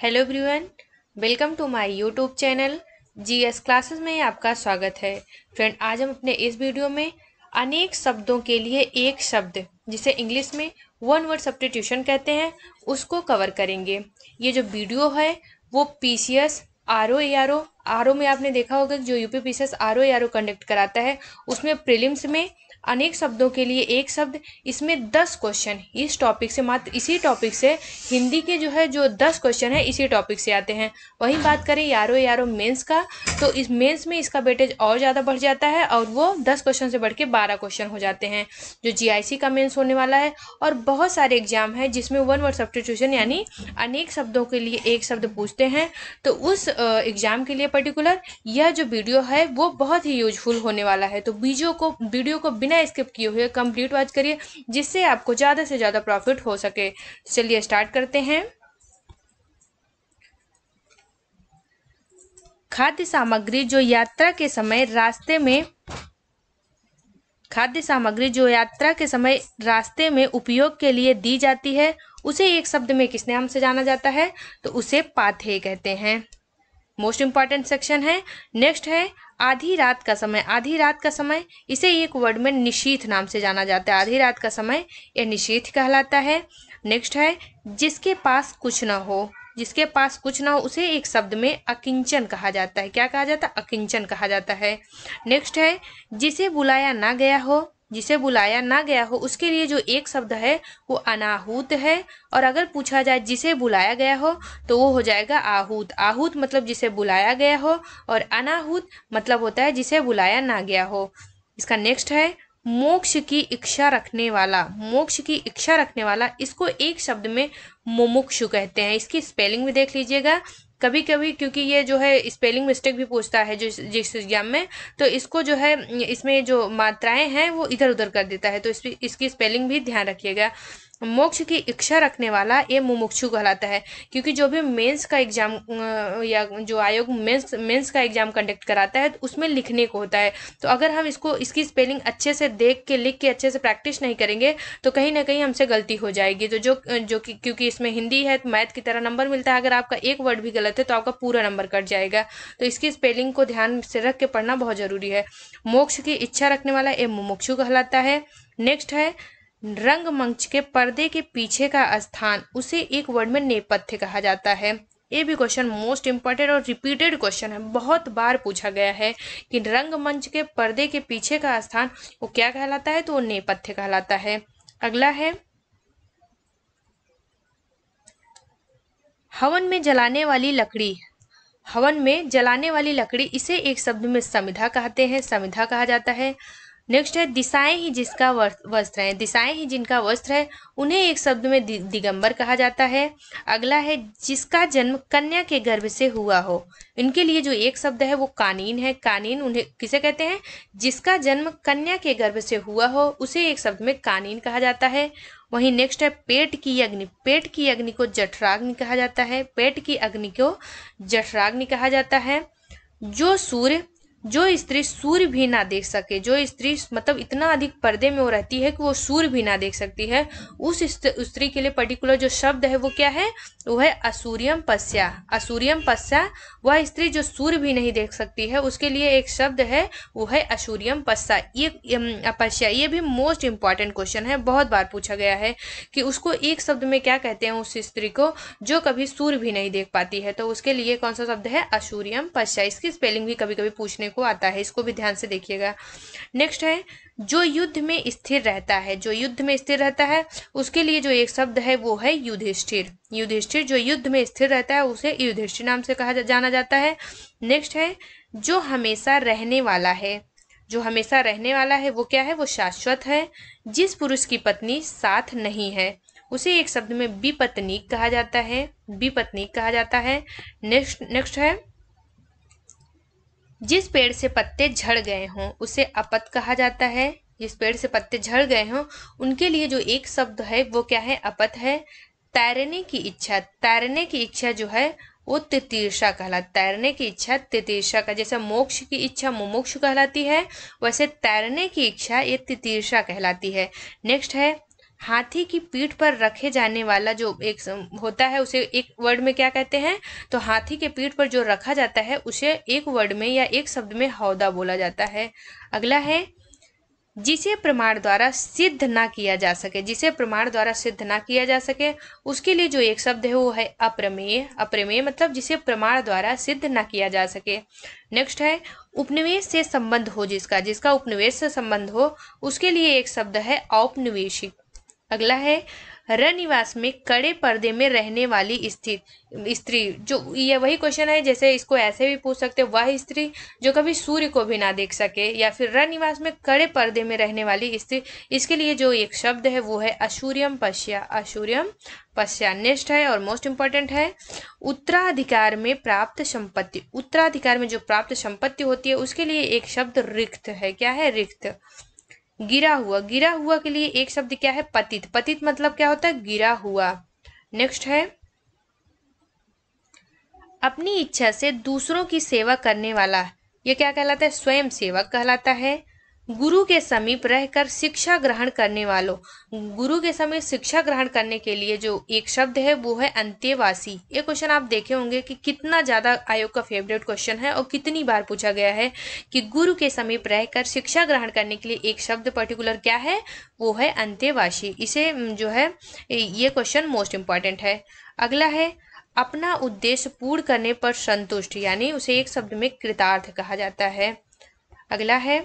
hello everyone welcome to my YouTube channel GS classes में आपका स्वागत है फ्रेंड आज हम अपने इस वीडियो में अनेक शब्दों के लिए एक शब्द जिसे इंग्लिश में वन वर्ड सब्सटीट्यूशन कहते हैं उसको कवर करेंगे ये जो वीडियो है वो P C S R O A R O R O में आपने देखा होगा जो UP P C S R O A R O conduct कराता है उसमें प्रिलिम्स में अनेक शब्दों के लिए एक शब्द इसमें दस क्वेश्चन इस टॉपिक से मात्र इसी टॉपिक से हिंदी के जो है जो दस क्वेश्चन है इसी टॉपिक से आते हैं वहीं बात करें यारो यारो मेंस का तो इस मेंस में इसका बेटेज और ज़्यादा बढ़ जाता है और वो दस क्वेश्चन से बढ़ के बारह क्वेश्चन हो जाते हैं जो जी का मेन्स होने वाला है और बहुत सारे एग्जाम है जिसमें वन वर्ड सब्सटीट्यूशन यानी अनेक शब्दों के लिए एक शब्द पूछते हैं तो उस एग्ज़ाम के लिए पर्टिकुलर यह जो वीडियो है वो बहुत ही यूजफुल होने वाला है तो वीडियो को वीडियो को बिना बिना स्किप किए हुए कंप्लीट वॉच करिए जिससे आपको ज़्यादा से ज़्यादा प्रॉफिट हो सके चलिए स्टार्ट करते हैं खाद्य सामग्री जो यात्रा के समय रास्ते में खाद्य सामग्री जो यात्रा के समय रास्ते में उपयोग के लिए दी जाती है उसे एक शब्द में किस नाम से जाना जाता है तो उसे पाथे कहते हैं मोस्ट इम्पॉर्टेंट सेक्शन है नेक्स्ट है आधी रात का समय आधी रात का समय इसे एक वर्ड में निशीथ नाम से जाना जाता है आधी रात का समय यह निशीथ कहलाता है नेक्स्ट है जिसके पास कुछ ना हो जिसके पास कुछ ना हो उसे एक शब्द में अकिंचन कहा जाता है क्या कहा जाता है अकिंचन कहा जाता है नेक्स्ट है जिसे बुलाया ना गया हो जिसे बुलाया ना गया हो उसके लिए जो एक शब्द है वो अनाहूत है और अगर पूछा जाए जिसे बुलाया गया हो तो वो हो जाएगा आहूत आहूत मतलब जिसे बुलाया गया हो और अनाहूत मतलब होता है जिसे बुलाया ना गया हो इसका नेक्स्ट है मोक्ष की इच्छा रखने वाला मोक्ष की इच्छा रखने वाला इसको एक शब्द में मुमुक्षु कहते हैं इसकी स्पेलिंग भी देख लीजिएगा कभी कभी क्योंकि ये जो है स्पेलिंग मिस्टेक भी पूछता है जो जिस एग्जाम में तो इसको जो है इसमें जो मात्राएं हैं वो इधर उधर कर देता है तो इस, इसकी स्पेलिंग भी ध्यान रखिएगा मोक्ष की इच्छा रखने वाला ये मुमुक्षु कहलाता है क्योंकि जो भी मेंस का एग्जाम या जो आयोग मेंस मेंस का एग्जाम कंडक्ट कराता है तो उसमें लिखने को होता है तो अगर हम इसको इसकी स्पेलिंग अच्छे से देख के लिख के अच्छे से प्रैक्टिस नहीं करेंगे तो कहीं ना कहीं हमसे गलती हो जाएगी तो जो जो कि क्योंकि इसमें हिंदी है तो मैथ की तरह नंबर मिलता है अगर आपका एक वर्ड भी गलत है तो आपका पूरा नंबर कट जाएगा तो इसकी स्पेलिंग को ध्यान से रख के पढ़ना बहुत ज़रूरी है मोक्ष की इच्छा रखने वाला ये मुमुक्षु कहलाता है नेक्स्ट है रंगमंच के पर्दे के पीछे का स्थान उसे एक वर्ड में नेपथ्य कहा जाता है ये भी क्वेश्चन मोस्ट इम्पॉर्टेंट और रिपीटेड क्वेश्चन है बहुत बार पूछा गया है कि रंगमंच के पर्दे के पीछे का स्थान वो क्या कहलाता है तो वो नेपथ्य कहलाता है अगला है हवन में जलाने वाली लकड़ी हवन में जलाने वाली लकड़ी इसे एक शब्द में समिधा कहते हैं समिधा कहा जाता है नेक्स्ट है दिशाएं ही जिसका वस्त्र है दिशाएं ही जिनका वस्त्र है उन्हें एक शब्द में दिगंबर कहा जाता है अगला है जिसका जन्म कन्या के गर्भ से हुआ हो इनके लिए जो एक शब्द है वो कानीन है कानीन उन्हें किसे कहते हैं जिसका जन्म कन्या के गर्भ से हुआ हो उसे एक शब्द में कानीन कहा जाता है वहीं नेक्स्ट है पेट की अग्नि पेट की अग्नि को जठराग्नि कहा जाता है पेट की अग्नि को जठराग्नि कहा जाता है जो सूर्य जो स्त्री सूर्य भी ना देख सके जो स्त्री मतलब इतना अधिक पर्दे में वो रहती है कि वो सूर्य भी ना देख सकती है उस स्त्री के लिए पर्टिकुलर जो शब्द है वो क्या है वो है असूर्यम पस्या असूर्यम पस्या वह स्त्री जो सूर्य भी नहीं देख सकती है उसके लिए एक शब्द है वो है असूर्यम पस्या ये अपस्या ये भी मोस्ट इंपॉर्टेंट क्वेश्चन है बहुत बार पूछा गया है कि उसको एक शब्द में क्या कहते हैं उस स्त्री को जो कभी सूर्य भी नहीं देख पाती है तो उसके लिए कौन सा शब्द है असूर्यम पस्या इसकी स्पेलिंग भी कभी कभी पूछने देखने को आता है इसको भी ध्यान से देखिएगा नेक्स्ट है जो युद्ध में स्थिर रहता है जो युद्ध में स्थिर रहता है उसके लिए जो एक शब्द है वो है युधिष्ठिर युधिष्ठिर जो युद्ध में स्थिर रहता है उसे युधिष्ठिर नाम से कहा जाना जाता है नेक्स्ट है जो हमेशा रहने वाला है जो हमेशा रहने वाला है वो क्या है वो शाश्वत है जिस पुरुष की पत्नी साथ नहीं है उसे एक शब्द में विपत्नी कहा जाता है विपत्नी कहा जाता है नेक्स्ट नेक्स्ट है जिस पेड़ से पत्ते झड़ गए हों उसे अपत कहा जाता है जिस पेड़ से पत्ते झड़ गए हों उनके लिए जो एक शब्द है वो क्या है अपत है तैरने की इच्छा तैरने की इच्छा जो है वो तितीर्षा कहलाती तैरने की इच्छा तितीर्षा का जैसे मोक्ष की इच्छा मुमोक्ष कहलाती है वैसे तैरने की इच्छा ये तितीर्षा कहलाती है नेक्स्ट है हाथी की पीठ पर रखे जाने वाला जो एक होता है उसे एक वर्ड में क्या कहते हैं तो हाथी के पीठ पर जो रखा जाता है उसे एक वर्ड में या एक शब्द में हौदा बोला जाता है अगला है जिसे प्रमाण द्वारा सिद्ध ना किया जा सके जिसे प्रमाण द्वारा सिद्ध ना किया जा सके उसके लिए जो एक शब्द है वो है अप्रमेय अप्रमेय मतलब जिसे प्रमाण द्वारा सिद्ध ना किया जा सके नेक्स्ट है उपनिवेश से संबंध हो जिसका जिसका उपनिवेश से संबंध हो उसके लिए एक शब्द है औपनिवेशिक अगला है रनिवास में कड़े पर्दे में रहने वाली स्थिति स्त्री जो ये वही क्वेश्चन है जैसे इसको ऐसे भी पूछ सकते वह स्त्री जो कभी सूर्य को भी ना देख सके या फिर रनिवास में कड़े पर्दे में रहने वाली स्त्री इसके लिए जो एक शब्द है वो है अशूर्यम पश्या अशूर्यम पश्या नेक्स्ट है और मोस्ट इम्पॉर्टेंट है उत्तराधिकार में प्राप्त संपत्ति उत्तराधिकार में जो प्राप्त संपत्ति होती है उसके लिए एक शब्द रिक्त है क्या है रिक्त गिरा हुआ गिरा हुआ के लिए एक शब्द क्या है पतित पतित मतलब क्या होता है गिरा हुआ नेक्स्ट है अपनी इच्छा से दूसरों की सेवा करने वाला यह क्या कहलाता है स्वयं सेवक कहलाता है गुरु के समीप रहकर शिक्षा ग्रहण करने वालों गुरु के समीप शिक्षा ग्रहण करने के लिए जो एक शब्द है वो है अंत्यवासी ये क्वेश्चन आप देखे होंगे कि कितना ज़्यादा आयोग का फेवरेट क्वेश्चन है और कितनी बार पूछा गया है कि गुरु के समीप रहकर शिक्षा ग्रहण करने के लिए एक शब्द पर्टिकुलर क्या है वो है अंत्यवासी इसे जो है ये क्वेश्चन मोस्ट इम्पॉर्टेंट है अगला है अपना उद्देश्य पूर्ण करने पर संतुष्ट यानी उसे एक शब्द में कृतार्थ कहा जाता है अगला है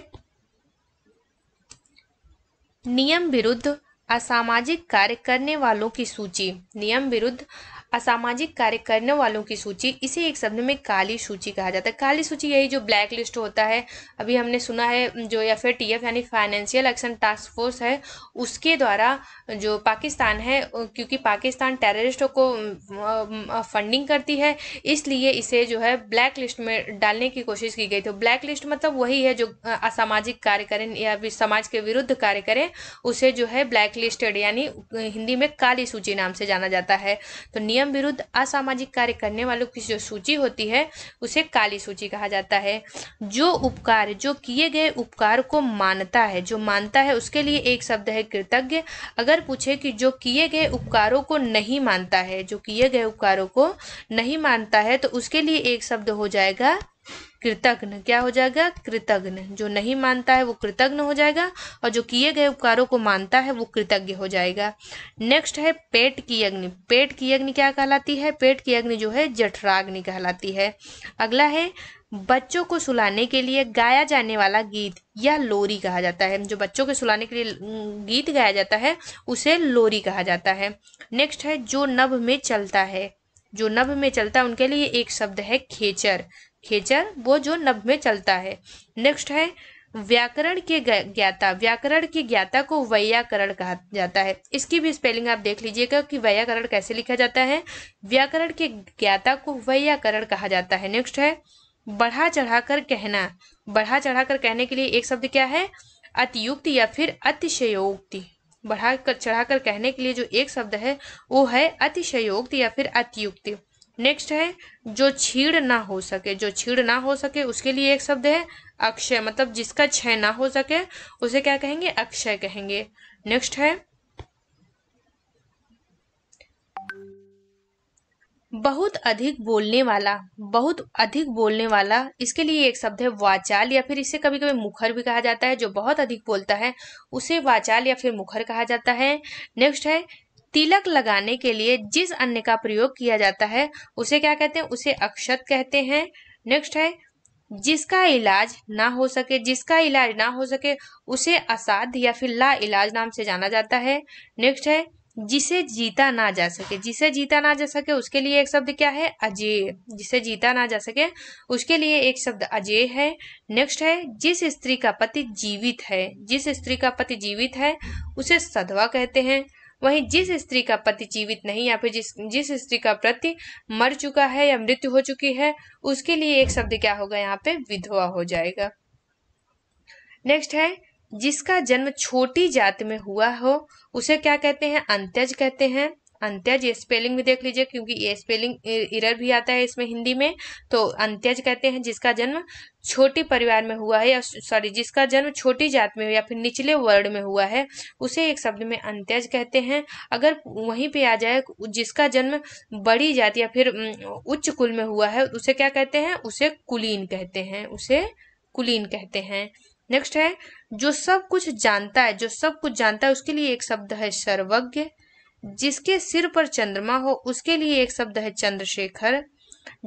नियम विरुद्ध असामाजिक कार्य करने वालों की सूची नियम विरुद्ध असामाजिक कार्य करने वालों की सूची इसे एक शब्द में काली सूची कहा जाता है काली सूची यही जो ब्लैक लिस्ट होता है अभी हमने सुना है जो या फिर टी यानी फाइनेंशियल एक्शन टास्क फोर्स है उसके द्वारा जो पाकिस्तान है क्योंकि पाकिस्तान टेररिस्टों को फंडिंग करती है इसलिए इसे जो है ब्लैक लिस्ट में डालने की कोशिश की गई थी ब्लैक लिस्ट मतलब वही है जो असामाजिक कार्य करें या फिर समाज के विरुद्ध कार्य करें उसे जो है ब्लैक लिस्टेड यानी हिंदी में काली सूची नाम से जाना जाता है तो नियम नियम विरुद्ध असामाजिक कार्य करने वालों की जो सूची होती है उसे काली सूची कहा जाता है जो उपकार जो किए गए उपकार को मानता है जो मानता है उसके लिए एक शब्द है कृतज्ञ अगर पूछे कि जो किए गए उपकारों को नहीं मानता है जो किए गए उपकारों को नहीं मानता है तो उसके लिए एक शब्द हो जाएगा कृतघ्न क्या हो जाएगा कृतघ्न जो नहीं मानता है वो कृतघ्न हो जाएगा और जो किए गए उपकारों को मानता है वो कृतज्ञ हो जाएगा नेक्स्ट है पेट की अग्नि पेट की अग्नि क्या कहलाती है पेट की अग्नि जो है जठराग्नि कहलाती है अगला है बच्चों को सुलाने के लिए गाया जाने वाला गीत या लोरी कहा जाता है जो बच्चों के सुलाने के लिए गीत गाया जाता है उसे लोरी कहा जाता है नेक्स्ट है जो नभ में चलता है जो नभ में चलता है उनके लिए एक शब्द है खेचर खेचर वो जो नभ में चलता है नेक्स्ट है व्याकरण के ज्ञाता व्याकरण के ज्ञाता को वैयाकरण कहा जाता है इसकी भी स्पेलिंग आप देख लीजिएगा कि वैयाकरण कैसे लिखा जाता है व्याकरण के ज्ञाता को वैयाकरण कहा जाता है नेक्स्ट है बढ़ा चढ़ाकर कहना बढ़ा चढ़ाकर कहने के लिए एक शब्द क्या है अतियुक्त या फिर अतिशयोक्ति बढ़ा कर चढ़ाकर कहने के लिए जो एक शब्द है वो है अतिशयोक्ति या फिर अतियुक्ति नेक्स्ट है जो छीड़ ना हो सके जो छीड़ ना हो सके उसके लिए एक शब्द है अक्षय मतलब जिसका क्षय ना हो सके उसे क्या कहेंगे अक्षय कहेंगे नेक्स्ट है बहुत अधिक बोलने वाला बहुत अधिक बोलने वाला इसके लिए एक शब्द है वाचाल या फिर इसे कभी कभी मुखर भी कहा जाता है जो बहुत अधिक बोलता है उसे वाचाल या फिर मुखर कहा जाता है नेक्स्ट है तिलक लगाने के लिए जिस अन्न का प्रयोग किया जाता है उसे क्या कहते हैं उसे अक्षत कहते हैं नेक्स्ट है जिसका इलाज ना हो सके जिसका इलाज ना हो सके उसे असाध या फिर ला इलाज नाम से जाना जाता है नेक्स्ट है जिसे जीता ना जा सके जिसे जीता ना जा सके उसके लिए एक शब्द क्या है अजेय जिसे जीता ना जा सके उसके लिए एक शब्द अजेय है नेक्स्ट है जिस स्त्री का पति जीवित है जिस स्त्री का पति जीवित है उसे सधवा कहते हैं वहीं जिस स्त्री का पति जीवित नहीं या फिर जिस जिस स्त्री का पति मर चुका है या मृत्यु हो चुकी है उसके लिए एक शब्द क्या होगा यहाँ पे विधवा हो जाएगा नेक्स्ट है जिसका जन्म छोटी जात में हुआ हो उसे क्या कहते हैं अंत्यज कहते हैं अंत्यज ये स्पेलिंग भी देख लीजिए क्योंकि ये स्पेलिंग इरर e- भी आता है इसमें हिंदी में तो अंत्यज कहते हैं जिसका जन्म छोटी परिवार में हुआ है या सॉरी जिसका जन्म छोटी जात में या फिर निचले वर्ड में हुआ है उसे एक शब्द में अंत्यज कहते हैं अगर वहीं पे आ जाए जिसका जन्म बड़ी जात या फिर उच्च कुल में हुआ है उसे क्या कहते हैं उसे कुलीन कहते हैं उसे कुलीन कहते हैं नेक्स्ट है जो सब कुछ जानता है जो सब कुछ जानता है उसके लिए एक शब्द है सर्वज्ञ जिसके सिर पर चंद्रमा हो उसके लिए एक शब्द है चंद्रशेखर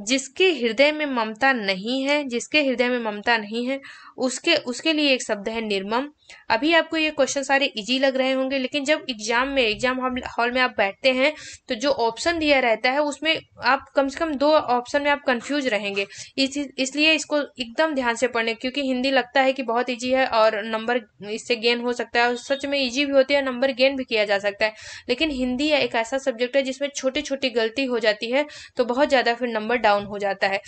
जिसके हृदय में ममता नहीं है जिसके हृदय में ममता नहीं है उसके उसके लिए एक शब्द है निर्मम अभी आपको ये क्वेश्चन सारे इजी लग रहे होंगे लेकिन जब एग्जाम में एग्जाम हॉल में आप बैठते हैं तो जो ऑप्शन दिया रहता है उसमें आप कम से कम दो ऑप्शन में आप कंफ्यूज रहेंगे इस, इसलिए इसको एकदम ध्यान से पढ़ने क्योंकि हिंदी लगता है कि बहुत ईजी है और नंबर इससे गेन हो सकता है और सच में ईजी भी होती है नंबर गेन भी किया जा सकता है लेकिन हिंदी एक ऐसा सब्जेक्ट है जिसमें छोटी छोटी गलती हो जाती है तो बहुत ज़्यादा फिर नंबर नंबर डाउन हो जाता है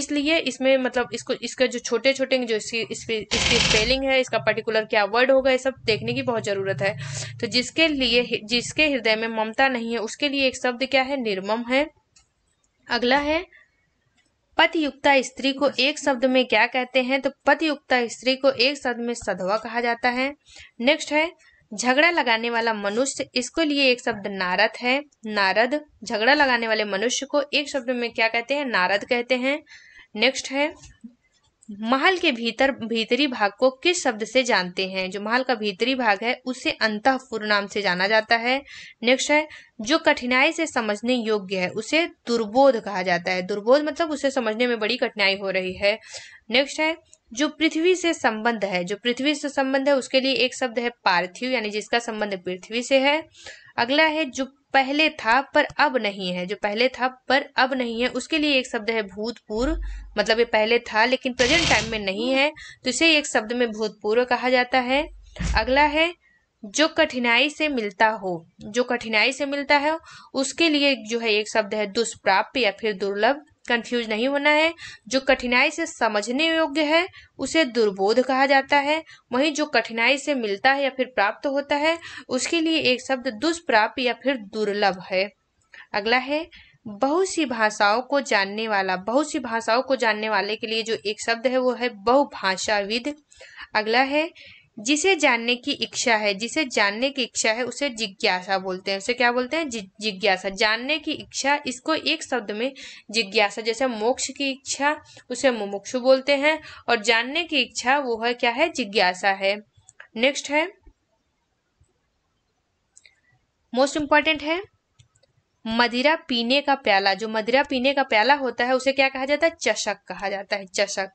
इसलिए इसमें मतलब इसको इसका जो छोटे छोटे जो इसकी इसकी स्पेलिंग है इसका पर्टिकुलर क्या वर्ड होगा ये सब देखने की बहुत ज़रूरत है तो जिसके लिए जिसके हृदय में ममता नहीं है उसके लिए एक शब्द क्या है निर्मम है अगला है पतियुक्ता स्त्री को एक शब्द में क्या कहते हैं तो पतियुक्ता स्त्री को एक शब्द में सधवा कहा जाता है नेक्स्ट है झगड़ा लगाने वाला मनुष्य इसको लिए एक शब्द नारद है नारद झगड़ा लगाने वाले मनुष्य को एक शब्द में क्या कहते हैं नारद कहते हैं नेक्स्ट है महल के भीतर भीतरी भाग को किस शब्द से जानते हैं जो महल का भीतरी भाग है उसे अंतपुर नाम से जाना जाता है नेक्स्ट है जो कठिनाई से समझने योग्य है उसे दुर्बोध कहा जाता है दुर्बोध मतलब उसे समझने में बड़ी कठिनाई हो रही है नेक्स्ट है जो पृथ्वी से संबंध है जो पृथ्वी से संबंध है उसके लिए एक शब्द है पार्थिव यानी जिसका संबंध पृथ्वी से है अगला है जो पहले था पर अब नहीं है जो पहले था पर अब नहीं है उसके लिए एक शब्द है भूतपूर्व मतलब ये पहले था लेकिन प्रेजेंट टाइम में नहीं है तो इसे एक शब्द में भूतपूर्व कहा जाता है अगला है जो कठिनाई से मिलता हो जो कठिनाई से मिलता है उसके लिए जो है एक शब्द है दुष्प्राप्य या फिर दुर्लभ कंफ्यूज नहीं होना है जो कठिनाई से समझने योग्य है उसे दुर्बोध कहा जाता है वहीं जो कठिनाई से मिलता है या फिर प्राप्त होता है उसके लिए एक शब्द दुष्प्राप्त या फिर दुर्लभ है अगला है बहुत सी भाषाओं को जानने वाला बहुत सी भाषाओं को जानने वाले के लिए जो एक शब्द है वो है बहुभाषाविद अगला है जिसे जानने की इच्छा है जिसे जानने की इच्छा है उसे जिज्ञासा बोलते हैं उसे क्या बोलते हैं जिज्ञासा जानने की इच्छा इसको एक शब्द में जिज्ञासा जैसे मोक्ष की इच्छा उसे मुमुक्षु बोलते हैं और जानने की इच्छा वो है क्या है जिज्ञासा है नेक्स्ट है मोस्ट इंपॉर्टेंट है मदिरा पीने का प्याला जो मदिरा पीने का प्याला होता है उसे क्या कहा जाता है चषक कहा जाता है चषक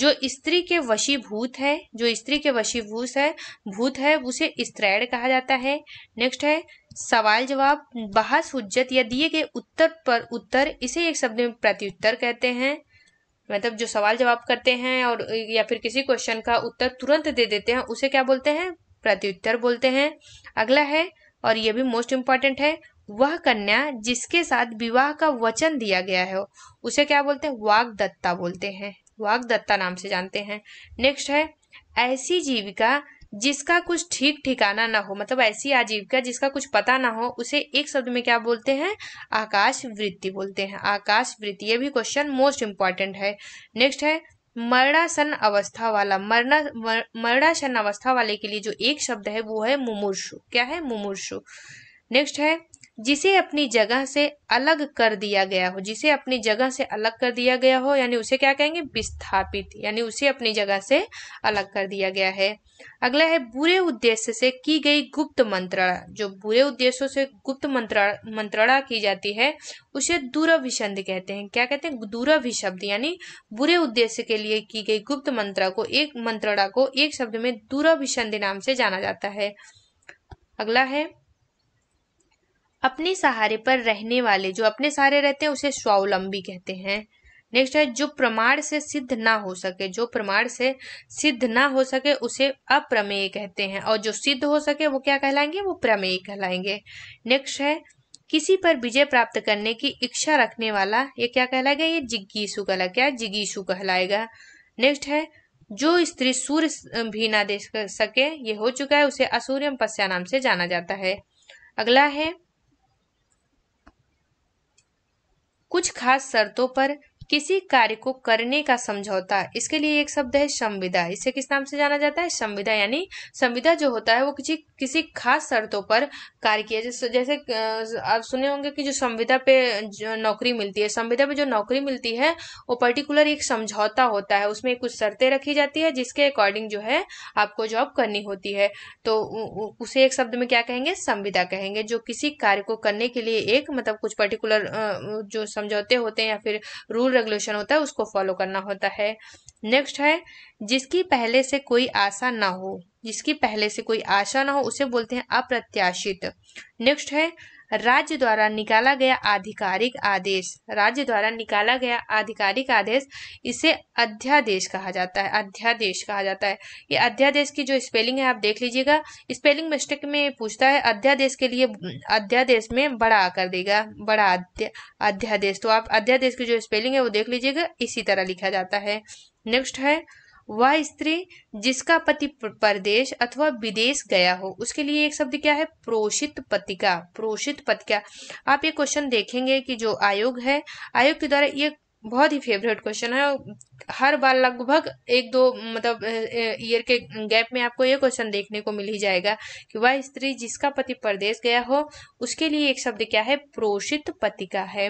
जो स्त्री के वशीभूत है जो स्त्री के वशीभूत है भूत है उसे स्त्रैण कहा जाता है नेक्स्ट है सवाल जवाब बहस हुज्जत या दिए गए उत्तर पर उत्तर इसे एक शब्द में प्रत्युत्तर कहते हैं मतलब जो सवाल जवाब करते हैं और या फिर किसी क्वेश्चन का उत्तर तुरंत दे देते हैं उसे क्या बोलते हैं प्रत्युत्तर बोलते हैं अगला है और ये भी मोस्ट इम्पॉर्टेंट है वह कन्या जिसके साथ विवाह का वचन दिया गया है उसे क्या बोलते हैं वाग्दत्ता बोलते हैं वाग्दत्ता नाम से जानते हैं नेक्स्ट है ऐसी जीविका जिसका कुछ ठीक ठिकाना ना हो मतलब ऐसी आजीविका जिसका कुछ पता ना हो उसे एक शब्द में क्या बोलते हैं आकाश वृत्ति बोलते हैं आकाश वृत्ति ये भी क्वेश्चन मोस्ट इम्पॉर्टेंट है नेक्स्ट है मरणासन अवस्था वाला मरना मर, मरणासन अवस्था वाले के लिए जो एक शब्द है वो है मुमुर्शु क्या है मुमूर्षु नेक्स्ट है जिसे अपनी जगह से अलग कर दिया गया हो जिसे अपनी जगह से अलग कर दिया गया हो यानी उसे क्या कहेंगे विस्थापित यानी उसे अपनी जगह से अलग कर दिया गया है अगला है बुरे उद्देश्य से की गई गुप्त मंत्रणा जो बुरे उद्देश्यों से गुप्त मंत्रणा की जाती है उसे दूरभिषंद कहते हैं क्या कहते हैं दूरभिशब्द यानी बुरे उद्देश्य के लिए की गई गुप्त मंत्रा को एक मंत्रणा को एक शब्द में दूरभिषंद नाम से जाना जाता है अगला है अपने सहारे पर रहने वाले जो अपने सहारे रहते हैं उसे स्वावलंबी कहते हैं नेक्स्ट है जो प्रमाण से सिद्ध ना हो सके जो प्रमाण से सिद्ध ना हो सके उसे अप्रमेय कहते हैं और जो सिद्ध हो सके वो क्या कहलाएंगे वो प्रमेय कहलाएंगे नेक्स्ट है किसी पर विजय प्राप्त करने की इच्छा रखने वाला ये क्या कहलाएगा ये जिज्ञासु कहला क्या जिज्ञासु कहलाएगा नेक्स्ट है जो स्त्री सूर्य भी ना दे सके ये हो चुका है उसे असूर्यम पस्या नाम से जाना जाता है अगला है कुछ खास शर्तों पर किसी कार्य को करने का समझौता इसके लिए एक शब्द है संविदा इसे किस नाम से जाना जाता है संविदा यानी संविदा जो होता है वो किसी किसी खास शर्तों पर कार्य किया जैसे जैसे आप सुने होंगे कि जो संविदा पे जो नौकरी मिलती है संविदा पे जो नौकरी मिलती है वो पर्टिकुलर एक समझौता होता है उसमें कुछ शर्तें रखी जाती है जिसके अकॉर्डिंग जो है आपको जॉब करनी होती है तो उसे एक शब्द में क्या कहेंगे संविदा कहेंगे जो किसी कार्य को करने के लिए एक मतलब कुछ पर्टिकुलर जो समझौते होते हैं या फिर रूल रेगुलेशन होता है उसको फॉलो करना होता है नेक्स्ट है जिसकी पहले से कोई आशा ना हो जिसकी पहले से कोई आशा ना हो उसे बोलते हैं अप्रत्याशित नेक्स्ट है राज्य द्वारा निकाला गया आधिकारिक आदेश राज्य द्वारा निकाला गया आधिकारिक आदेश इसे अध्यादेश कहा जाता है अध्यादेश कहा जाता है ये अध्यादेश की जो स्पेलिंग है आप देख लीजिएगा स्पेलिंग मिस्टेक में पूछता है अध्यादेश के लिए अध्यादेश में बड़ा आकर देगा बड़ा अध्यादेश तो आप अध्यादेश की जो स्पेलिंग है वो देख लीजिएगा इसी तरह लिखा जाता है नेक्स्ट है वह स्त्री जिसका पति परदेश अथवा विदेश गया हो उसके लिए एक शब्द क्या है प्रोषित पतिका प्रोषित पतिका आप ये क्वेश्चन देखेंगे कि जो आयोग है आयोग के द्वारा ये बहुत ही फेवरेट क्वेश्चन है हर बार लगभग एक दो मतलब ईयर के गैप में आपको ये क्वेश्चन देखने को मिल ही जाएगा कि वह स्त्री जिसका पति परदेश गया हो उसके लिए एक शब्द क्या है प्रोषित पतिका है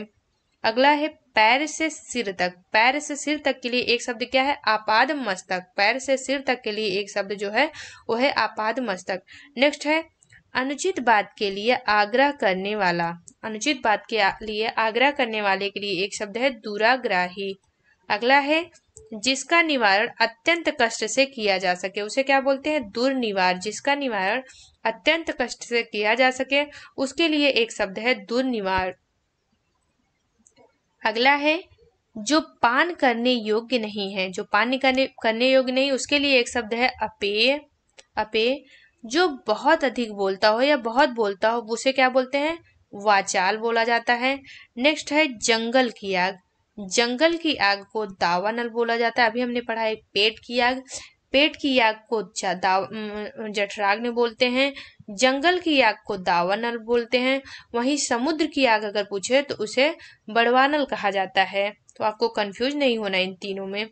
अगला है पैर से सिर तक पैर से सिर तक के लिए एक शब्द क्या है आपाद मस्तक पैर से सिर तक के लिए एक शब्द जो है वो है आपाद मस्तक नेक्स्ट है अनुचित बात के लिए आग्रह करने वाला अनुचित बात के लिए आग्रह करने वाले के लिए एक शब्द है दूराग्राही अगला है जिसका निवारण अत्यंत कष्ट से किया जा सके उसे क्या बोलते हैं दुर्निवार जिसका निवारण अत्यंत कष्ट से किया जा सके उसके लिए एक शब्द है दुर्निवार अगला है जो पान करने योग्य नहीं है जो पान करने करने योग्य नहीं उसके लिए एक शब्द है अपेय अपेय जो बहुत अधिक बोलता हो या बहुत बोलता हो उसे क्या बोलते हैं वाचाल बोला जाता है नेक्स्ट है जंगल की आग जंगल की आग को दावानल बोला जाता है अभी हमने पढ़ा है पेट की आग पेट की आग को जठराग्नि बोलते हैं जंगल की आग को दावानल बोलते हैं वहीं समुद्र की आग अगर पूछे तो उसे बड़वानल कहा जाता है तो आपको कंफ्यूज नहीं होना इन तीनों में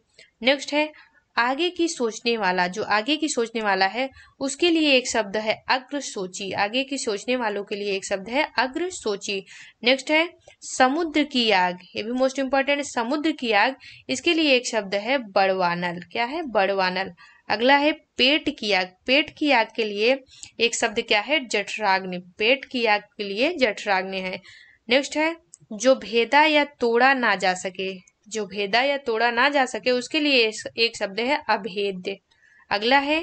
नेक्स्ट है आगे की सोचने वाला जो आगे की सोचने वाला है उसके लिए एक शब्द है अग्र सोची आगे की सोचने वालों के लिए एक शब्द है अग्र सोची नेक्स्ट है समुद्र की आग ये भी मोस्ट इम्पोर्टेंट समुद्र की आग इसके लिए एक शब्द है बड़वानल क्या है बड़वानल अगला है पेट की आग पेट की आग के लिए एक शब्द क्या है जठराग्नि पेट की आग के लिए जठराग्नि है नेक्स्ट है जो भेदा या तोड़ा ना जा सके जो भेदा या तोड़ा ना जा सके उसके लिए एक शब्द है अभेद्य अगला है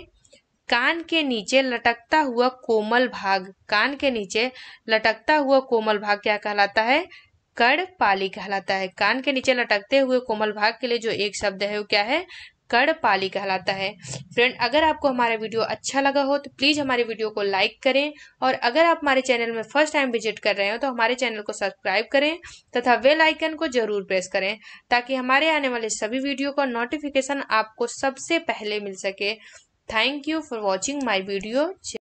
कान के नीचे लटकता हुआ कोमल भाग कान के नीचे लटकता हुआ कोमल भाग क्या कहलाता है कड़ पाली कहलाता है कान के नीचे लटकते हुए कोमल भाग के लिए जो एक शब्द है वो क्या है पाली कहलाता है फ्रेंड अगर आपको हमारा वीडियो अच्छा लगा हो तो प्लीज़ हमारे वीडियो को लाइक करें और अगर आप हमारे चैनल में फर्स्ट टाइम विजिट कर रहे हो तो हमारे चैनल को सब्सक्राइब करें तथा वेल आइकन को जरूर प्रेस करें ताकि हमारे आने वाले सभी वीडियो का नोटिफिकेशन आपको सबसे पहले मिल सके thank you for watching my video